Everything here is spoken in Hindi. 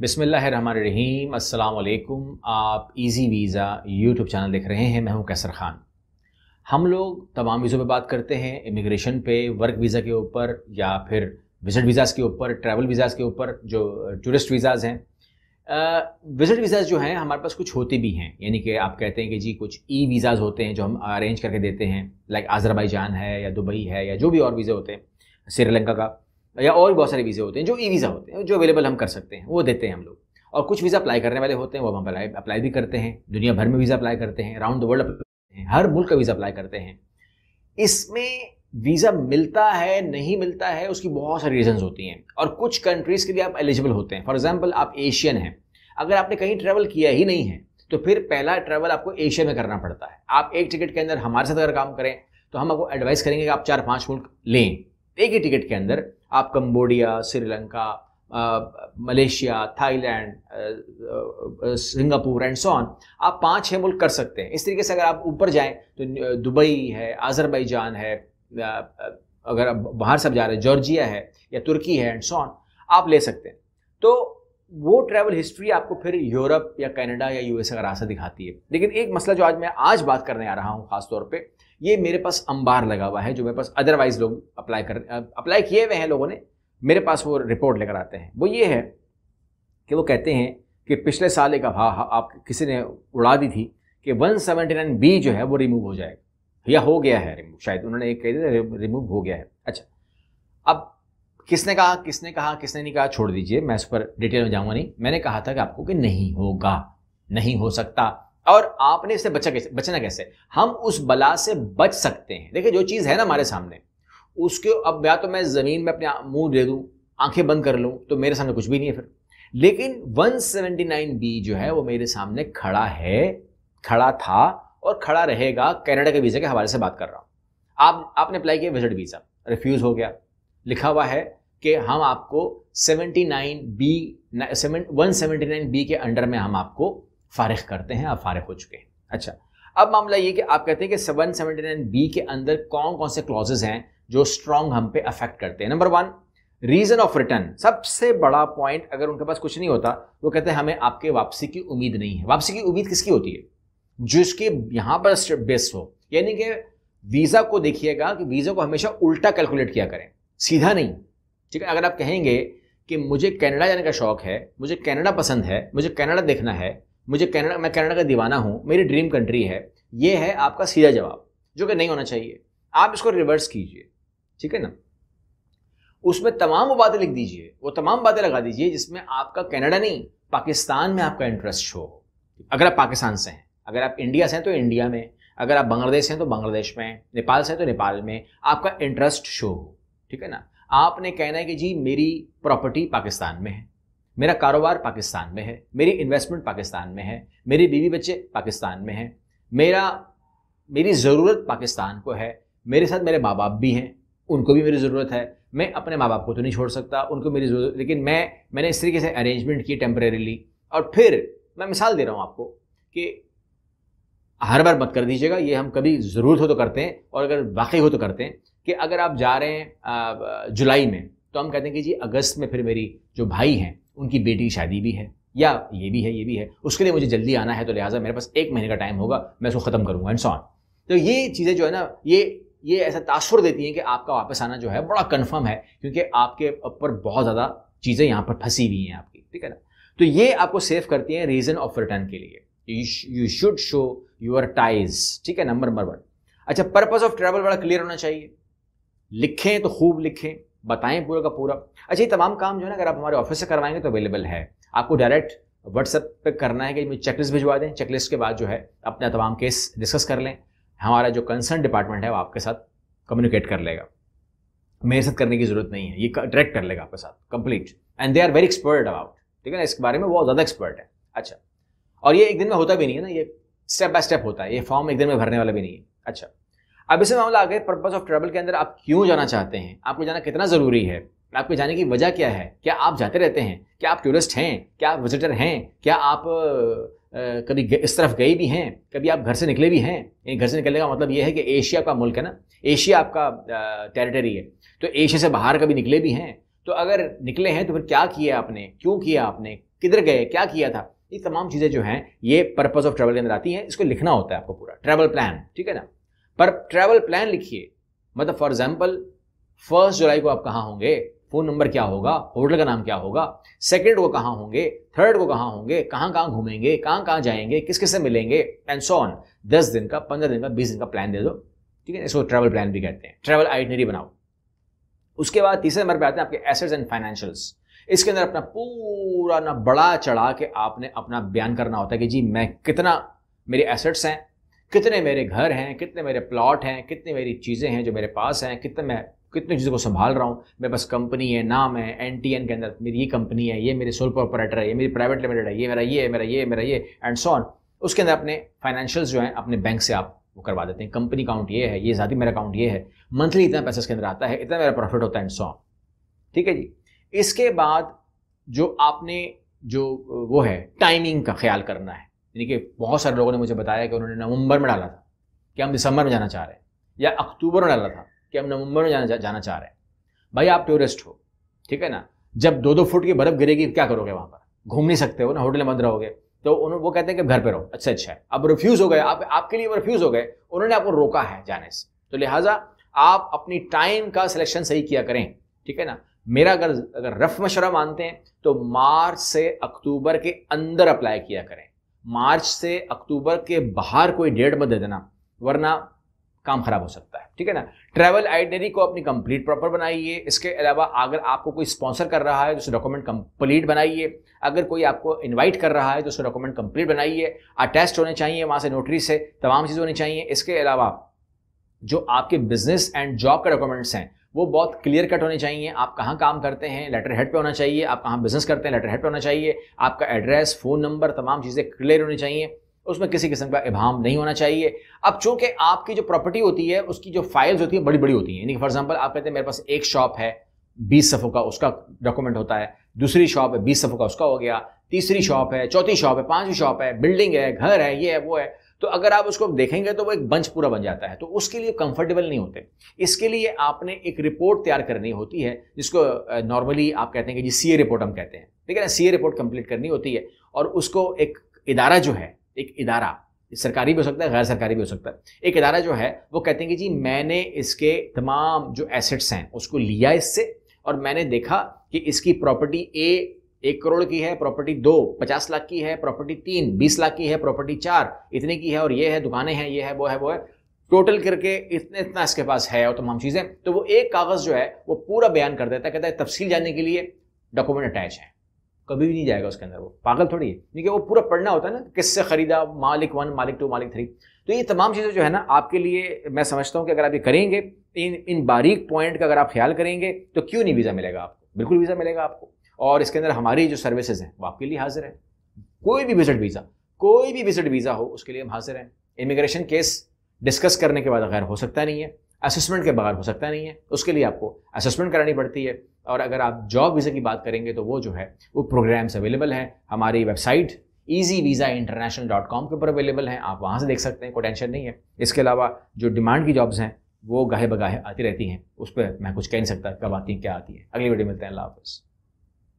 बिसमीम अल्लाम आप इजी वीज़ा यूट्यूब चैनल देख रहे हैं मैं हूं कैसर ख़ान हम लोग तमाम वीज़ों पे बात करते हैं इमिग्रेशन पे वर्क वीज़ा के ऊपर या फिर विज़िट वीज़ाज़ के ऊपर ट्रैवल वीज़ाज़ के ऊपर जो टूरिस्ट वीज़ाज़ हैं विज़िट वीज़ाज़ जो हैं हमारे पास कुछ होते भी हैं यानी कि आप कहते हैं कि जी कुछ ई वीज़ाज़ होते हैं जो हम अरेंज करके देते हैं लाइक आज़रबाईजान है या दुबई है या जो भी और वीज़े होते हैं श्रीलंका का या और बहुत सारे वीज़े होते हैं जो ई वीज़ा होते हैं जो अवेलेबल हम कर सकते हैं वो देते हैं हम लोग और कुछ वीज़ा अप्लाई करने वाले होते हैं वो हम अप्लाई अप्लाई भी करते हैं दुनिया भर में वीज़ा अप्लाई करते हैं राउंड द वर्ल्ड अप्लाई हर मुल्क का वीज़ा अप्लाई करते हैं इसमें वीज़ा मिलता है नहीं मिलता है उसकी बहुत सारी रीज़न्स होती हैं और कुछ कंट्रीज़ के लिए आप एलिजिबल होते हैं फॉर एग्जाम्पल आप एशियन हैं अगर आपने कहीं ट्रैवल किया ही नहीं है तो फिर पहला ट्रैवल आपको एशिया में करना पड़ता है आप एक टिकट के अंदर हमारे साथ अगर काम करें तो हम आपको एडवाइस करेंगे कि आप चार पाँच मुल्क लें एक ही टिकट के अंदर आप Cambodia Sri Lanka Malaysia Thailand Singapore and so on आप पाँच छः मुल्क कर सकते हैं इस तरीके से अगर आप ऊपर जाएं तो दुबई है आज़रबाईजान है अगर आप बाहर सब जा रहे हैं जॉर्जिया है या तुर्की है एंड सोन आप ले सकते हैं तो वो ट्रैवल हिस्ट्री आपको फिर यूरोप या कनाडा या यूएसए का रास्ता दिखाती है लेकिन एक मसला जो आज मैं आज बात करने आ रहा हूँ खासतौर पर ये मेरे पास अंबार लगा हुआ है जो मेरे पास अदरवाइज लोग अप्लाई कर अप्लाई किए हुए हैं लोगों ने मेरे पास वो रिपोर्ट लेकर आते हैं वो ये है कि वो कहते हैं कि पिछले साल एक अभा आप किसी ने उड़ा दी थी कि वन बी जो है वो रिमूव हो जाएगा या हो गया है रिमूव शायद उन्होंने एक कह दिया रिमूव हो गया है अच्छा अब किसने कहा किसने कहा किसने नहीं कहा छोड़ दीजिए मैं इस पर डिटेल में जाऊंगा नहीं मैंने कहा था कि आपको कि नहीं होगा नहीं हो सकता और आपने इससे बचा कैसे बचना कैसे हम उस बला से बच सकते हैं देखिए जो चीज़ है ना हमारे सामने उसके अब या तो मैं ज़मीन में अपने मुंह दे दूं आंखें बंद कर लूं तो मेरे सामने कुछ भी नहीं है फिर लेकिन 179 बी जो है वो मेरे सामने खड़ा है खड़ा था और खड़ा रहेगा कनाडा के वीज़ा के हवाले से बात कर रहा हूँ आप आपने अप्लाई किया विजिट वीज़ा रिफ्यूज़ हो गया लिखा हुआ है कि हम आपको 79 B one seventy nine B के अंडर में हम आपको फारिग करते हैं आप फारिग हो चुके हैं अच्छा अब मामला ये कि आप कहते हैं कि वन सेवेंटी नाइन बी के अंदर कौन कौन से क्लॉजेज हैं जो स्ट्रांग हम पे अफेक्ट करते हैं number one reason of return सबसे बड़ा पॉइंट अगर उनके पास कुछ नहीं होता वो कहते हैं हमें आपके वापसी की उम्मीद नहीं है वापसी की उम्मीद किसकी होती है जिसके यहां पर बेस्ट हो यानी कि वीज़ा को देखिएगा कि वीज़ा को हमेशा उल्टा कैलकुलेट किया करें सीधा नहीं ठीक है अगर आप कहेंगे कि मुझे कनाडा जाने का शौक है मुझे कनाडा पसंद है मुझे कनाडा देखना है मुझे कनाडा मैं कनाडा का दीवाना हूँ मेरी ड्रीम कंट्री है ये है आपका सीधा जवाब जो कि नहीं होना चाहिए आप इसको रिवर्स कीजिए ठीक है ना उसमें तमाम वो बातें लिख दीजिए वो तमाम बातें लगा दीजिए जिसमें आपका कनाडा नहीं पाकिस्तान में आपका इंटरेस्ट शो हो अगर आप पाकिस्तान से हैं अगर आप इंडिया से हैं तो इंडिया में अगर आप बांग्लादेश हैं तो बांग्लादेश में नेपाल से हैं तो नेपाल में आपका इंटरेस्ट शो हो ठीक है ना आपने कहना है कि जी मेरी प्रॉपर्टी पाकिस्तान में है मेरा कारोबार पाकिस्तान में है मेरी इन्वेस्टमेंट पाकिस्तान में है मेरे बीवी बच्चे पाकिस्तान में हैं मेरा मेरी ज़रूरत पाकिस्तान को है मेरे साथ मेरे माँ बाप भी हैं उनको भी मेरी ज़रूरत है मैं अपने माँ बाप को तो नहीं छोड़ सकता उनको मेरी ज़रूरत लेकिन मैं मैंने इस तरीके से अरेंजमेंट की टेम्परेली और फिर मैं मिसाल दे रहा हूँ आपको कि हर बार मत कर दीजिएगा ये हम कभी ज़रूरत हो तो करते हैं और अगर वाकई हो तो करते हैं कि अगर आप जा रहे हैं जुलाई में तो हम कहते हैं कि जी अगस्त में फिर मेरी जो भाई हैं उनकी बेटी की शादी भी है या ये भी है ये भी है उसके लिए मुझे जल्दी आना है तो लिहाजा मेरे पास एक महीने का टाइम होगा मैं उसको ख़त्म करूँगा एंड सॉन तो ये चीज़ें जो है ना ये ये ऐसा तासुर देती हैं कि आपका वापस आना जो है बड़ा कन्फर्म है क्योंकि आपके ऊपर बहुत ज़्यादा चीज़ें यहाँ पर फंसी हुई हैं आपकी ठीक है ना तो ये आपको सेव करती हैं रीज़न ऑफ रिटर्न के लिए you should show your ties ठीक है नंबर नंबर वन अच्छा पर्पज़ ऑफ ट्रैवल बड़ा क्लियर होना चाहिए लिखें तो खूब लिखें बताएं पूरा का पूरा अच्छा ये तमाम काम जो है ना अगर आप हमारे ऑफिस से करवाएंगे तो अवेलेबल है आपको डायरेक्ट व्हाट्सएप पे करना है कि मुझे चेकलिस्ट भिजवा दें चेकलिस्ट के बाद जो है अपना तमाम केस डिस्कस कर लें हमारा जो कंसर्न डिपार्टमेंट है वो आपके साथ कम्युनिकेट कर लेगा मेरे साथ करने की जरूरत नहीं है ये डायरेक्ट कर लेगा आपके साथ complete and they are very expert about ठीक है ना इसके बारे में बहुत ज़्यादा एक्सपर्ट है अच्छा और ये एक दिन में होता भी नहीं है ना ये स्टेप बाय स्टेप होता है ये फॉर्म एक दिन में भरने वाला भी नहीं है अच्छा अब इसे मामला आ गए पर्पज ऑफ ट्रेवल के अंदर आप क्यों जाना चाहते हैं आपको जाना कितना ज़रूरी है आपके जाने की वजह क्या है क्या आप जाते रहते हैं क्या आप टूरिस्ट हैं क्या आप विजिटर हैं क्या आप आ, कभी इस तरफ गए भी हैं कभी आप घर से निकले भी हैं घर से निकलने का मतलब ये है कि एशिया का मुल्क है ना एशिया आपका टेरिटरी है तो एशिया से बाहर कभी निकले भी हैं तो अगर निकले हैं तो फिर क्या किया आपने क्यों किया आपने किधर गए क्या किया था ये तमाम चीज़ें जो हैं ये पर्पज़ ऑफ ट्रैवल के अंदर आती हैं इसको लिखना होता है आपको पूरा ट्रैवल प्लान ठीक है ना पर ट्रैवल प्लान लिखिए मतलब फॉर एग्जाम्पल फर्स्ट जुलाई को आप कहाँ होंगे फ़ोन नंबर क्या होगा होटल का नाम क्या होगा सेकेंड को कहाँ होंगे थर्ड को कहाँ होंगे कहाँ कहाँ घूमेंगे कहाँ कहाँ जाएंगे किस किस से मिलेंगे एंड सो ऑन दस दिन का पंद्रह दिन का बीस दिन का प्लान दे दो ठीक है इसको ट्रैवल प्लान भी कहते हैं ट्रैवल आइटनरी बनाओ उसके बाद तीसरे नंबर पर आते हैं आपके एसेट्स एंड फाइनेंशियल्स इसके अंदर अपना पूरा ना बड़ा चढ़ा के आपने अपना बयान करना होता है कि जी मैं कितना मेरे एसेट्स हैं कितने मेरे घर हैं कितने मेरे प्लॉट हैं कितनी मेरी चीज़ें हैं जो मेरे पास हैं कितने मैं कितनी चीज़ों को संभाल रहा हूँ मेरे पास कंपनी है नाम है एन टी एन के अंदर मेरी ये कंपनी है ये मेरे सोल ऑपरेटर है ये मेरी प्राइवेट लिमिटेड है ये मेरा ये मेरा ये मेरा ये एंड सॉन उसके अंदर अपने फाइनेंशियल्स जो हैं अपने बैंक से आप वो करवा देते हैं कंपनी अकाउंट ये है ये ज़ाती मेरा अकाउंट ये है मंथली इतना पैसा इसके अंदर आता है इतना मेरा प्रॉफिट होता है एंड सॉन ठीक है जी इसके बाद जो आपने जो वो है टाइमिंग का ख्याल करना है यानी कि बहुत सारे लोगों ने मुझे बताया कि उन्होंने नवंबर में डाला था कि हम दिसंबर में जाना चाह रहे हैं या अक्टूबर में डाला था कि हम नवंबर में जाना जाना चाह रहे हैं भाई आप टूरिस्ट हो ठीक है ना जब दो दो फुट की बर्फ़ गिरेगी क्या करोगे वहाँ पर घूम नहीं सकते हो ना होटल में बंद रहोगे तो उन्होंने वो कहते हैं कि घर पर रहो अच्छा अच्छा है अब रिफ्यूज़ हो गए आप आपके लिए रिफ्यूज़ हो गए उन्होंने आपको रोका है जाने से तो लिहाजा आप अपनी टाइम का सिलेक्शन सही किया करें ठीक है ना मेरा अगर अगर रफ मशरा मानते हैं तो मार्च से अक्टूबर के अंदर अप्लाई किया करें मार्च से अक्टूबर के बाहर कोई डेट मत दे देना वरना काम खराब हो सकता है ठीक है ना ट्रैवल आइडनरी को अपनी कंप्लीट प्रॉपर बनाइए इसके अलावा अगर आपको कोई स्पॉन्सर कर रहा है तो उसे डॉक्यूमेंट कंप्लीट बनाइए अगर कोई आपको इनवाइट कर रहा है तो उसे डॉक्यूमेंट कंप्लीट बनाइए अटेस्ट होने चाहिए वहां से नोटरी से तमाम चीज़ होनी चाहिए इसके अलावा जो आपके बिजनेस एंड जॉब के डॉक्यूमेंट्स हैं वो बहुत क्लियर कट होने चाहिए आप कहाँ काम करते हैं लेटर हेड पे होना चाहिए आप कहाँ बिजनेस करते हैं लेटर हेड पे होना चाहिए आपका एड्रेस फ़ोन नंबर तमाम चीज़ें क्लियर होनी चाहिए उसमें किसी किस्म का इबाम नहीं होना चाहिए अब चूंकि आपकी जो प्रॉपर्टी होती है उसकी जो फाइल्स होती है बड़ी बड़ी होती हैं यानी फॉर एग्जाम्पल आप कहते हैं मेरे पास एक शॉप है बीस सफ़ों का उसका डॉक्यूमेंट होता है दूसरी शॉप है बीस सफ़ों का उसका हो गया तीसरी शॉप है चौथी शॉप है पांचवी शॉप है बिल्डिंग है घर है ये है वो है तो अगर आप उसको देखेंगे तो वो एक बंच पूरा बन जाता है तो उसके लिए कंफर्टेबल नहीं होते इसके लिए आपने एक रिपोर्ट तैयार करनी होती है जिसको नॉर्मली आप कहते हैं कि जी सी रिपोर्ट हम कहते हैं ठीक है ना सी रिपोर्ट कंप्लीट करनी होती है और उसको एक इदारा जो है एक इदारा सरकारी भी हो सकता है गैर सरकारी भी हो सकता है एक इदारा जो है वो कहते हैं कि जी मैंने इसके तमाम जो एसेट्स हैं उसको लिया इससे और मैंने देखा कि इसकी प्रॉपर्टी ए एक करोड़ की है प्रॉपर्टी दो पचास लाख की है प्रॉपर्टी तीन बीस लाख की है प्रॉपर्टी चार इतने की है और ये है दुकानें हैं ये है वो है वो है टोटल करके इतने इतना इसके पास है और तमाम चीज़ें तो वो एक कागज़ जो है वो पूरा बयान कर देता है कहता है तफसील जानने के लिए डॉक्यूमेंट अटैच है कभी भी नहीं जाएगा उसके अंदर वो पागल थोड़ी है क्योंकि वो पूरा पढ़ना होता है ना किससे खरीदा मालिक वन मालिक टू मालिक थ्री तो ये तमाम चीज़ें जो है ना आपके लिए मैं समझता हूँ कि अगर आप ये करेंगे इन इन बारीक पॉइंट का अगर आप ख्याल करेंगे तो क्यों नहीं वीज़ा मिलेगा आपको बिल्कुल वीज़ा मिलेगा आपको और इसके अंदर हमारी जो सर्विसेज हैं वो आपके लिए हाजिर है कोई भी विजिट वीज़ा कोई भी विजिट वीज़ा हो उसके लिए हम हाजिर हैं इमिग्रेशन केस डिस्कस करने के बाद अगर हो सकता नहीं है असेसमेंट के बगैर हो सकता नहीं है उसके लिए आपको असेसमेंट करानी पड़ती है और अगर आप जॉब वीज़ा की बात करेंगे तो वो जो है वो प्रोग्राम्स अवेलेबल हैं हमारी website easy visa international dot com के ऊपर अवेलेबल हैं आप वहाँ से देख सकते हैं कोई टेंशन नहीं है इसके अलावा जो डिमांड की जॉब्स हैं वो गाहे बगाहे आती रहती हैं उस पर मैं कुछ कह नहीं सकता कब आती हैं क्या आती हैं अगली वीडियो मिलते हैं अल्लाह हाफ़